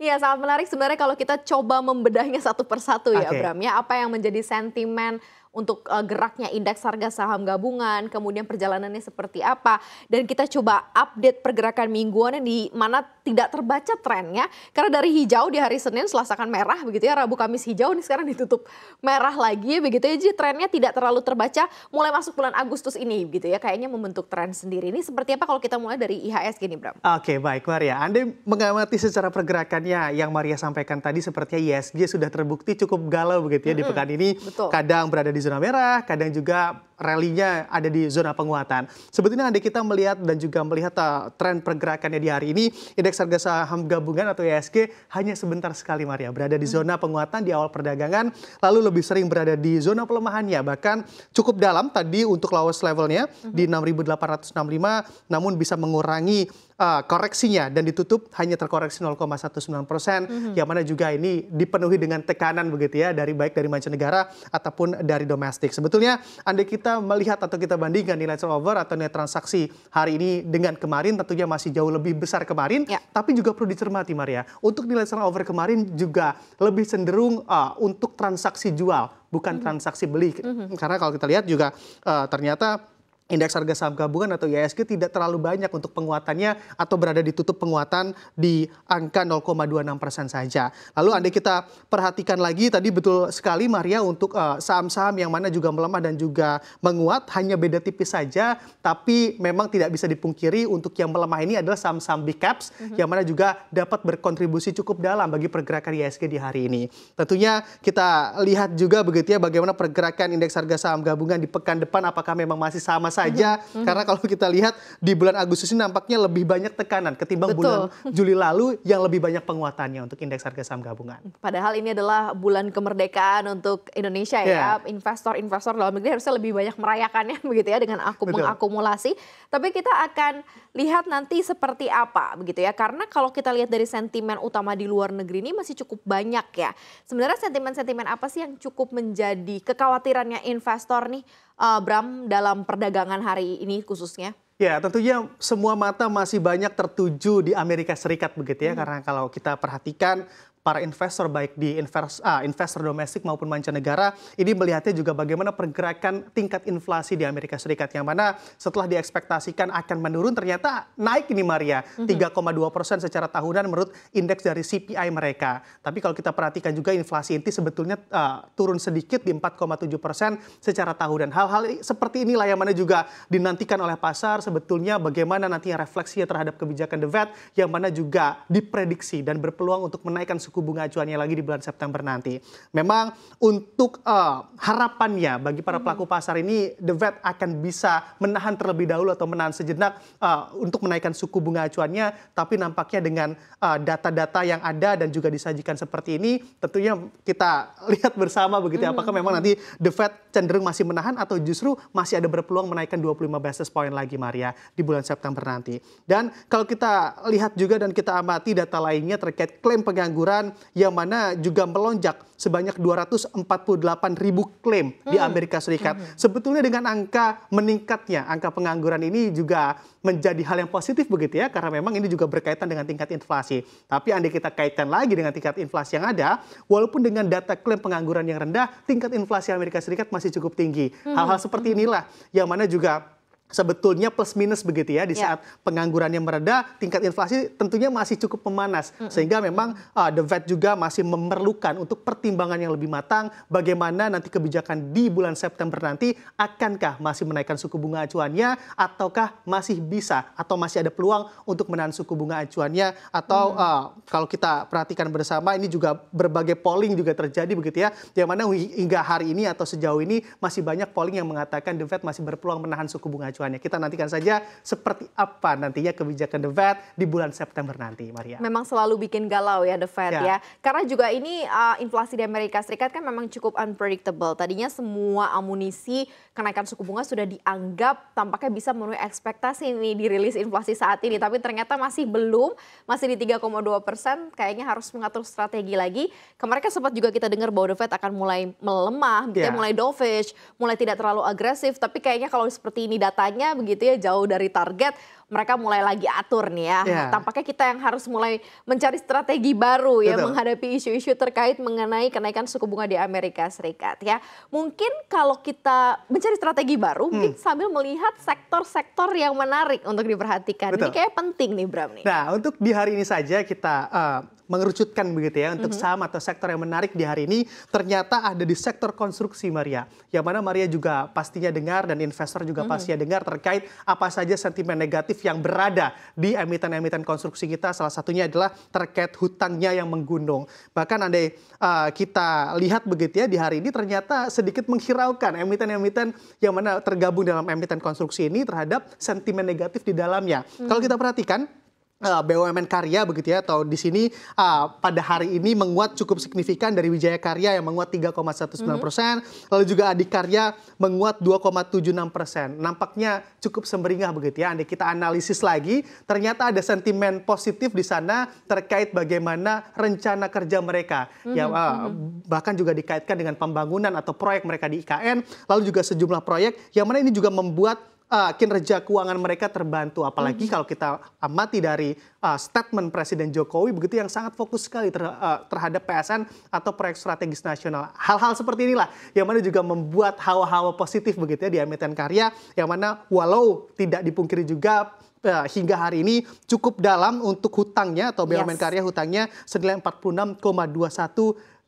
Iya sangat menarik sebenarnya kalau kita coba membedahnya satu persatu ya okay. Bram ya apa yang menjadi sentimen untuk uh, geraknya indeks harga saham gabungan kemudian perjalanannya seperti apa dan kita coba update pergerakan mingguan di mana tidak terbaca trennya karena dari hijau di hari Senin Selasa kan merah begitu ya Rabu Kamis hijau nih sekarang ditutup merah lagi begitu ya jadi trennya tidak terlalu terbaca mulai masuk bulan Agustus ini gitu ya kayaknya membentuk tren sendiri ini seperti apa kalau kita mulai dari IHSG nih Bram? Oke okay, baik Maria Anda mengamati secara pergerakannya yang Maria sampaikan tadi sepertinya IHSG sudah terbukti cukup galau begitu ya mm -hmm. di pekan ini Betul. kadang berada di zona merah kadang juga rally-nya ada di zona penguatan. Sebetulnya ada kita melihat dan juga melihat uh, tren pergerakannya di hari ini, indeks harga saham gabungan atau ISG hanya sebentar sekali Maria berada di zona penguatan di awal perdagangan, lalu lebih sering berada di zona pelemahannya bahkan cukup dalam tadi untuk lowest levelnya di 6865 mhm. namun bisa mengurangi uh, koreksinya dan ditutup hanya terkoreksi 0,19 persen, mm -hmm. yang mana juga ini dipenuhi dengan tekanan begitu ya dari baik dari mancanegara ataupun dari domestik. Sebetulnya andai kita melihat atau kita bandingkan nilai turnover atau nilai transaksi hari ini dengan kemarin tentunya masih jauh lebih besar kemarin, yeah. tapi juga perlu dicermati Maria. Untuk nilai turnover kemarin juga lebih cenderung uh, untuk transaksi jual bukan mm -hmm. transaksi beli. Mm -hmm. Karena kalau kita lihat juga uh, ternyata Indeks harga saham gabungan atau IHSG tidak terlalu banyak untuk penguatannya atau berada di tutup penguatan di angka 0,26 persen saja. Lalu andai kita perhatikan lagi tadi betul sekali Maria untuk eh, saham-saham uh, yang mana juga melemah dan juga menguat hanya beda tipis saja tapi memang tidak bisa dipungkiri untuk yang melemah ini adalah saham-saham big caps mm -hmm. yang mana juga dapat berkontribusi cukup dalam bagi pergerakan IHSG di hari ini. Tentunya kita lihat juga begitu ya bagaimana pergerakan indeks harga saham gabungan di pekan depan apakah memang masih sama-sama saja mhm. karena kalau kita lihat di bulan Agustus ini nampaknya lebih banyak tekanan ketimbang Betul. bulan Juli lalu yang lebih banyak penguatannya untuk indeks harga saham gabungan. Padahal ini adalah bulan kemerdekaan untuk Indonesia yeah. ya. Iya. Investor-investor dalam negeri harusnya lebih banyak merayakannya begitu ya dengan aku Betul. mengakumulasi. Tapi kita akan lihat nanti seperti apa begitu ya. Karena kalau kita lihat dari sentimen utama di luar negeri ini masih cukup banyak ya. Sebenarnya sentimen-sentimen apa sih yang cukup menjadi kekhawatirannya investor nih uh, Bram dalam perdagangan hari ini khususnya? Ya, tentunya semua mata masih banyak tertuju di Amerika Serikat begitu ya, hmm. karena kalau kita perhatikan para investor baik di investor ah, investor domestik maupun mancanegara ini melihatnya juga bagaimana pergerakan tingkat inflasi di Amerika Serikat yang mana setelah diekspektasikan akan menurun ternyata naik ini Maria 3,2 mhm. persen secara tahunan menurut indeks dari CPI mereka. Tapi kalau kita perhatikan juga inflasi inti sebetulnya uh, turun sedikit di 4,7 persen secara tahunan. Hal-hal seperti inilah yang mana juga dinantikan oleh pasar sebetulnya bagaimana nantinya refleksinya terhadap kebijakan The Fed yang mana juga diprediksi dan berpeluang untuk menaikkan suku bunga acuannya lagi di bulan September nanti. Memang untuk uh, harapannya bagi para pelaku pasar ini The Fed akan bisa menahan terlebih dahulu atau menahan sejenak uh, untuk menaikkan suku bunga acuannya tapi nampaknya dengan eh, data-data uh, yang ada dan juga disajikan seperti ini tentunya kita lihat bersama begitu mm -hmm. apakah memang nanti The Fed cenderung masih menahan atau justru masih ada berpeluang menaikkan 25 basis point lagi Maria di bulan September nanti. Dan kalau kita lihat juga dan kita amati data lainnya terkait klaim pengangguran yang mana juga melonjak sebanyak 248 ribu klaim hmm. di Amerika Serikat. Hmm. Sebetulnya dengan angka meningkatnya angka pengangguran ini juga menjadi hal yang positif begitu ya karena memang ini juga berkaitan dengan tingkat inflasi. Tapi andai kita kaitkan lagi dengan tingkat inflasi yang ada, walaupun dengan data klaim pengangguran yang rendah, tingkat inflasi Amerika Serikat masih cukup tinggi. Hmm. Hal-hal hmm. seperti inilah yang mana juga sebetulnya plus minus begitu ya di ya. saat yeah. penganggurannya mereda tingkat inflasi tentunya masih cukup memanas mm -hmm. sehingga memang uh, the Fed juga masih memerlukan untuk pertimbangan yang lebih matang bagaimana nanti kebijakan di bulan September nanti akankah masih menaikkan suku bunga acuannya ataukah masih bisa atau masih ada peluang untuk menahan suku bunga acuannya atau mm -hmm. uh, kalau kita perhatikan bersama ini juga berbagai polling juga terjadi begitu ya yang mana hingga hari ini atau sejauh ini masih banyak polling yang mengatakan the Fed masih berpeluang menahan suku bunga acuannya acuannya. Kita nantikan saja seperti apa nantinya kebijakan The Fed di bulan September nanti, Maria. Memang selalu bikin galau ya The Fed ya. ya. Karena juga ini uh, inflasi di Amerika Serikat kan memang cukup unpredictable. Tadinya semua amunisi kenaikan suku bunga sudah dianggap tampaknya bisa memenuhi ekspektasi ini dirilis inflasi saat ini. Tapi ternyata masih belum, masih di 3,2 persen. Kayaknya harus mengatur strategi lagi. Kemarin kan sempat juga kita dengar bahwa The Fed akan mulai melemah, ya. mulai dovish, mulai tidak terlalu agresif. Tapi kayaknya kalau seperti ini datanya katanya begitu ya jauh dari target mereka mulai lagi atur nih ya. Yeah. Tampaknya kita yang harus mulai mencari strategi baru ya menghadapi isu-isu terkait mengenai kenaikan suku bunga di Amerika Serikat ya. Mungkin kalau kita mencari strategi baru hmm. mungkin sambil melihat sektor-sektor yang menarik untuk diperhatikan. Betul. Ini kayak penting nih Bram nih. Nah, untuk di hari ini saja kita uh, mengerucutkan begitu ya untuk mm -hmm. saham atau sektor yang menarik di hari ini ternyata ada di sektor konstruksi Maria. Yang mana Maria juga pastinya dengar dan investor juga mm -hmm. pastinya dengar terkait apa saja sentimen negatif yang berada di emiten-emiten konstruksi kita. Salah satunya adalah terkait hutangnya yang menggunung. Bahkan andai uh, kita lihat begitu ya di hari ini ternyata sedikit menghiraukan emiten-emiten yang mana tergabung dalam emiten konstruksi ini terhadap sentimen negatif di dalamnya. Hmm. Kalau kita perhatikan Eh, BUMN Karya begitu ya atau di sini uh, pada hari ini menguat cukup signifikan dari Wijaya Karya yang menguat 3,19 persen, mm -hmm. lalu juga Adik Karya menguat 2,76 persen. Nampaknya cukup semeringah begitu ya. Andi kita analisis lagi, ternyata ada sentimen positif di sana terkait bagaimana rencana kerja mereka, mm -hmm. ya uh, mm -hmm. bahkan juga dikaitkan dengan pembangunan atau proyek mereka di IKN, lalu juga sejumlah proyek yang mana ini juga membuat uh, kinerja keuangan mereka terbantu. Apalagi hmm. kalau kita amati dari uh, statement Presiden Jokowi begitu yang sangat fokus sekali ter, uh, terhadap PSN atau proyek strategis nasional. Hal-hal seperti inilah yang mana juga membuat hawa-hawa positif begitu ya di emiten karya yang mana walau tidak dipungkiri juga hingga hari ini cukup dalam untuk hutangnya atau BUMN yes. karya hutangnya senilai 46,21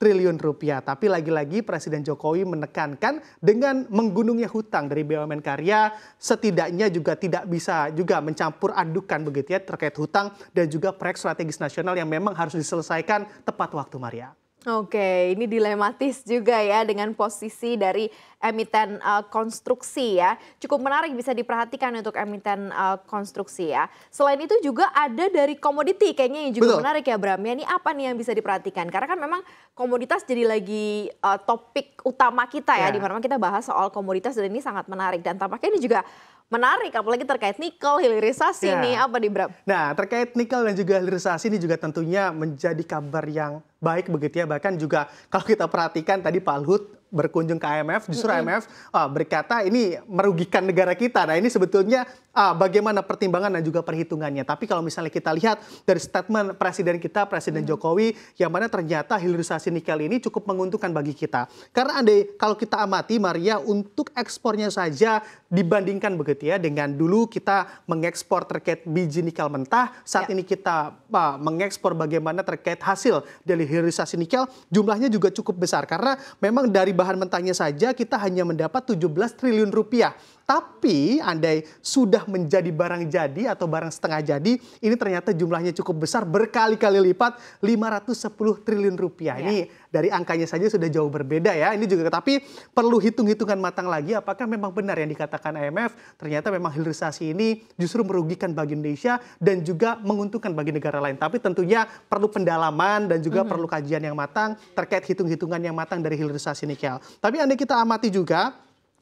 triliun rupiah. Tapi lagi-lagi Presiden Jokowi menekankan dengan menggunungnya hutang dari BUMN Karya setidaknya juga tidak bisa juga mencampur adukan begitu ya terkait hutang dan juga proyek strategis nasional yang memang harus diselesaikan tepat waktu Maria. Oke, ini dilematis juga ya dengan posisi dari emiten uh, konstruksi ya. Cukup menarik bisa diperhatikan untuk emiten uh, konstruksi ya. Selain itu juga ada dari komoditi kayaknya yang juga Betul. menarik ya Bram. Ya, ini apa nih yang bisa diperhatikan? Karena kan memang komoditas jadi lagi uh, topik utama kita ya. ya. Di mana kita bahas soal komoditas dan ini sangat menarik. Dan tampaknya ini juga menarik apalagi terkait nikel hilirisasi ya. nih apa di Bram? Nah terkait nikel dan juga hilirisasi ini juga tentunya menjadi kabar yang baik begitu ya bahkan juga kalau kita perhatikan tadi Pak Luhut berkunjung ke IMF, justru mm-hmm. IMF uh, berkata ini merugikan negara kita. Nah ini sebetulnya uh, bagaimana pertimbangan dan juga perhitungannya. Tapi kalau misalnya kita lihat dari statement presiden kita, Presiden mm-hmm. Jokowi, yang mana ternyata hilirisasi nikel ini cukup menguntungkan bagi kita. Karena andai kalau kita amati, Maria, untuk ekspornya saja dibandingkan begitu ya dengan dulu kita mengekspor terkait biji nikel mentah, saat yeah. ini kita uh, mengekspor bagaimana terkait hasil dari hilirisasi nikel, jumlahnya juga cukup besar. Karena memang dari bahan mentahnya saja kita hanya mendapat 17 triliun rupiah. Tapi andai sudah menjadi barang jadi atau barang setengah jadi, ini ternyata jumlahnya cukup besar berkali-kali lipat 510 triliun rupiah. Ya. Ini dari angkanya saja sudah jauh berbeda ya. Ini juga tapi perlu hitung-hitungan matang lagi apakah memang benar yang dikatakan IMF ternyata memang hilirisasi ini justru merugikan bagi Indonesia dan juga menguntungkan bagi negara lain. Tapi tentunya perlu pendalaman dan juga mm -hmm. perlu kajian yang matang terkait hitung-hitungan yang matang dari hilirisasi ini sosial. Tapi Anda kita amati juga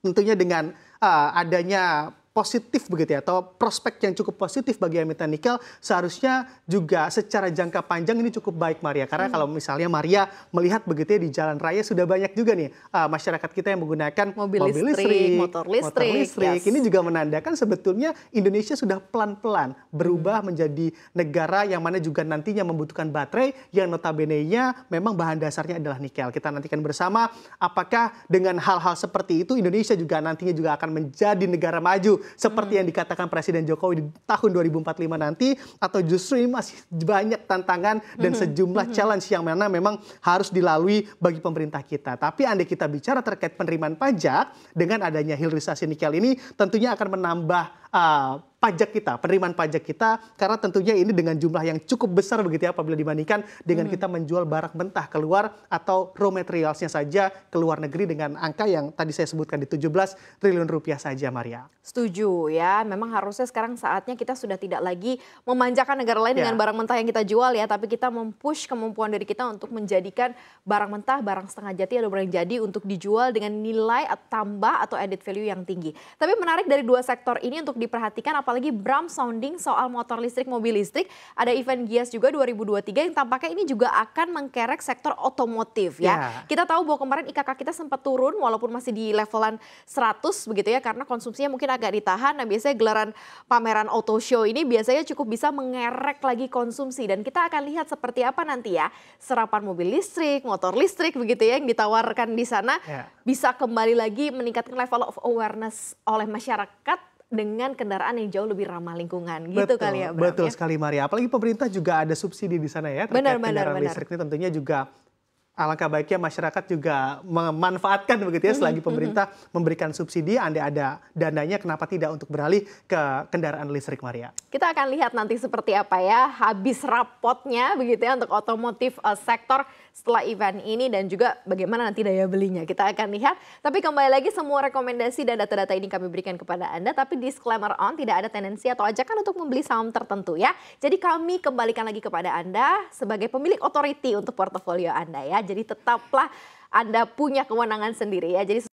tentunya dengan uh, adanya positif begitu ya atau prospek yang cukup positif bagi emiten nikel seharusnya juga secara jangka panjang ini cukup baik Maria karena hmm. kalau misalnya Maria melihat begitu ya di jalan raya sudah banyak juga nih uh, masyarakat kita yang menggunakan mobil, mobil listrik, listrik motor listrik, motor listrik. Yes. ini juga menandakan sebetulnya Indonesia sudah pelan-pelan berubah hmm. menjadi negara yang mana juga nantinya membutuhkan baterai yang notabene-nya memang bahan dasarnya adalah nikel. Kita nantikan bersama apakah dengan hal-hal seperti itu Indonesia juga nantinya juga akan menjadi negara maju seperti hmm. yang dikatakan Presiden Jokowi di tahun 2045 nanti atau justru ini masih banyak tantangan dan hmm. sejumlah hmm. challenge yang mana memang harus dilalui bagi pemerintah kita. Tapi andai kita bicara terkait penerimaan pajak dengan adanya hilirisasi nikel ini tentunya akan menambah Eh, pajak kita, penerimaan pajak kita, karena tentunya ini dengan jumlah yang cukup besar begitu ya apabila dibandingkan dengan hmm. kita menjual barang mentah keluar atau raw materialsnya saja ke luar negeri dengan angka yang tadi saya sebutkan di 17 triliun rupiah saja Maria. Setuju ya, memang harusnya sekarang saatnya kita sudah tidak lagi memanjakan negara lain ya. dengan barang mentah yang kita jual ya, tapi kita mempush kemampuan dari kita untuk menjadikan barang mentah, barang setengah jati atau barang jadi untuk dijual dengan nilai tambah atau added value yang tinggi. Tapi menarik dari dua sektor ini untuk diperhatikan apalagi Bram sounding soal motor listrik, mobil listrik. Ada event Gias juga 2023 yang tampaknya ini juga akan mengkerek sektor otomotif ya. Yeah. Kita tahu bahwa kemarin IKK kita sempat turun walaupun masih di levelan 100 begitu ya karena konsumsinya mungkin agak ditahan. Nah biasanya gelaran pameran auto show ini biasanya cukup bisa mengerek lagi konsumsi dan kita akan lihat seperti apa nanti ya serapan mobil listrik, motor listrik begitu ya yang ditawarkan di sana yeah. bisa kembali lagi meningkatkan level of awareness oleh masyarakat dengan kendaraan yang jauh lebih ramah lingkungan gitu betul, kali ya Bram, Betul ya? sekali Maria. Apalagi pemerintah juga ada subsidi di sana ya terkait benar, kendaraan benar, listrik benar. ini tentunya juga alangkah baiknya masyarakat juga memanfaatkan begitu ya mhm, selagi mhm. pemerintah memberikan subsidi Anda ada dananya kenapa tidak untuk beralih ke kendaraan listrik Maria. Kita akan lihat nanti seperti apa ya habis rapotnya begitu ya untuk otomotif uh, sektor setelah event ini dan juga bagaimana nanti daya belinya. Kita akan lihat. Tapi kembali lagi semua rekomendasi dan data-data ini kami berikan kepada Anda. Tapi disclaimer on tidak ada tendensi atau ajakan untuk membeli saham tertentu ya. Jadi kami kembalikan lagi kepada Anda sebagai pemilik otoriti untuk portofolio Anda ya. Jadi tetaplah Anda punya kewenangan sendiri ya. Jadi